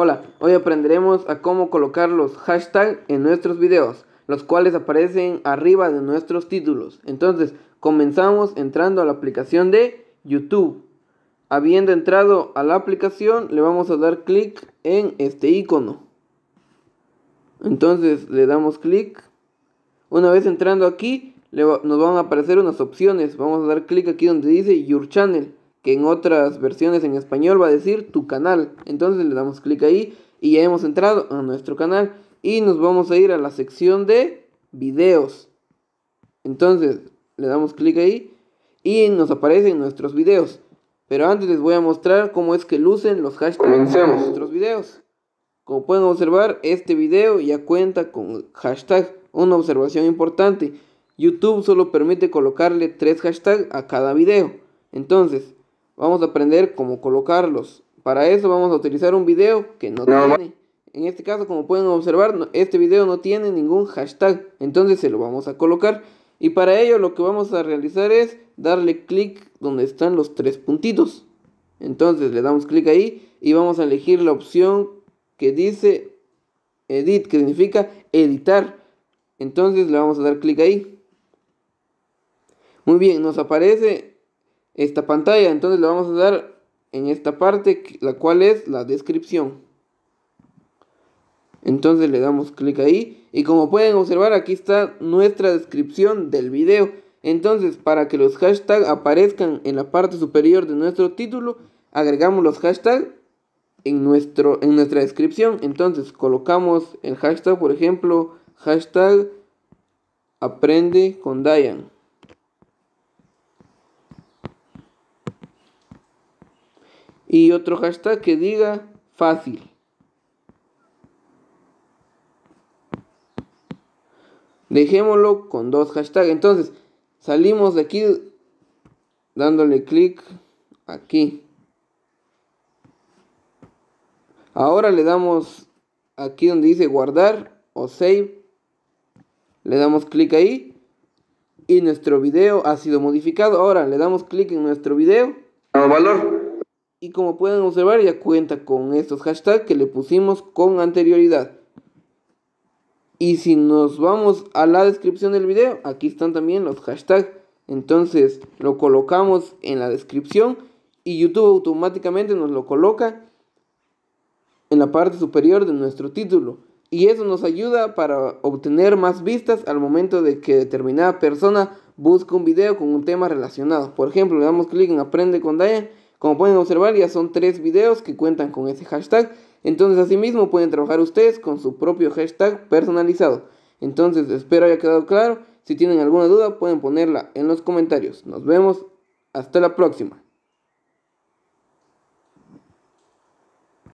Hola, hoy aprenderemos a cómo colocar los hashtags en nuestros videos, los cuales aparecen arriba de nuestros títulos. Entonces, comenzamos entrando a la aplicación de YouTube. Habiendo entrado a la aplicación, le vamos a dar clic en este icono. Entonces, le damos clic. Una vez entrando aquí, nos van a aparecer unas opciones. Vamos a dar clic aquí donde dice Your Channel que en otras versiones en español va a decir tu canal. Entonces le damos clic ahí y ya hemos entrado a nuestro canal y nos vamos a ir a la sección de videos. Entonces le damos clic ahí y nos aparecen nuestros videos. Pero antes les voy a mostrar cómo es que lucen los hashtags En nuestros videos. Como pueden observar, este video ya cuenta con hashtag. Una observación importante, YouTube solo permite colocarle tres hashtags a cada video. Entonces, Vamos a aprender cómo colocarlos. Para eso vamos a utilizar un video que no, tiene. En este caso, como pueden observar, este video no tiene ningún hashtag. Entonces se lo vamos a colocar. Y para ello lo que vamos a realizar es darle clic donde están los tres puntitos. Entonces le damos clic ahí y vamos a elegir la opción que dice edit, que significa editar. Entonces le vamos a dar clic ahí. Muy bien, nos aparece esta pantalla. Entonces le vamos a dar en esta parte, la cual es la descripción. Entonces le damos clic ahí y como pueden observar aquí está nuestra descripción del video. Entonces para que los hashtags aparezcan en la parte superior de nuestro título, agregamos los hashtags en, nuestro, en nuestra descripción. Entonces colocamos el hashtag, por ejemplo, hashtag aprende con Diane. Y otro hashtag que diga fácil. Dejémoslo con dos hashtags. Entonces, salimos de aquí dándole clic aquí. Ahora le damos aquí donde dice guardar o save. Le damos clic ahí y nuestro video ha sido modificado. Ahora le damos clic en nuestro video. Valor. Y como pueden observar ya cuenta con estos hashtags que le pusimos con anterioridad. Y si nos vamos a la descripción del video, aquí están también los hashtags. Entonces lo colocamos en la descripción y YouTube automáticamente nos lo coloca en la parte superior de nuestro título. Y eso nos ayuda para obtener más vistas al momento de que determinada persona busca un video con un tema relacionado. Por ejemplo, le damos clic en Aprende con Daya. Como pueden observar, ya son tres videos que cuentan con ese hashtag. Entonces, asimismo, pueden trabajar ustedes con su propio hashtag personalizado. Entonces, espero haya quedado claro. Si tienen alguna duda, pueden ponerla en los comentarios. Nos vemos. Hasta la próxima.